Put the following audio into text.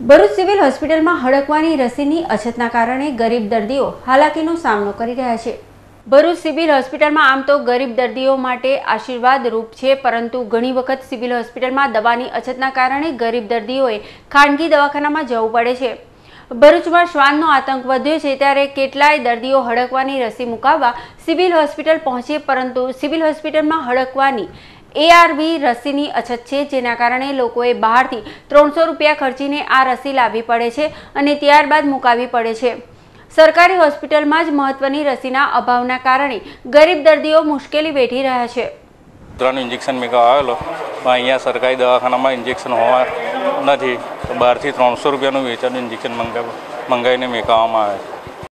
Bharuch civil હોસ્પિટલમાં હડકવાની રસીની અછતના કારણે ગરીબ દર્દીઓ હાલાકીનો સામનો કરી રહ્યા છે ભરૂચ સિવિલ હોસ્પિટલમાં આમ તો ગરીબ દર્દીઓ માટે આશીર્વાદ રૂપ છે પરંતુ ઘણી વખત સિવિલ હોસ્પિટલમાં દવાની અછતના કારણે ગરીબ દર્દીઓએ ખાનગી દવાખાનામાં જવું પડે છે ભરૂચમાં શ્વાનનો આતંક વધ્યો છે ત્યારે કેટલાય દર્દીઓ હડકવાની રસી મુકાવવા સિવિલ હોસ્પિટલ પહોંચે પરંતુ સિવિલ હોસ્પિટલમાં હડકવાની એઆરવી રસીની અછત છે જેના કારણે લોકોએ બહારથી ત્રણસો રૂપિયા ખર્ચીને આ રસી લાવવી પડે છે અને ત્યારબાદ મુકાવી પડે છે સરકારી હોસ્પિટલમાં જ મહત્વની રસીના અભાવના કારણે ગરીબ દર્દીઓ મુશ્કેલી વેઠી રહ્યા છે ત્રણ ઇન્જેક્શન મેં આવેલો પણ અહીંયા સરકારી દવાખાનામાં ઇન્જેક્શન હોવા નથી બહારથી ત્રણસો રૂપિયાનું વેચાણ ઇન્જેક્શન મંગાવીને મેકાવવામાં આવે છે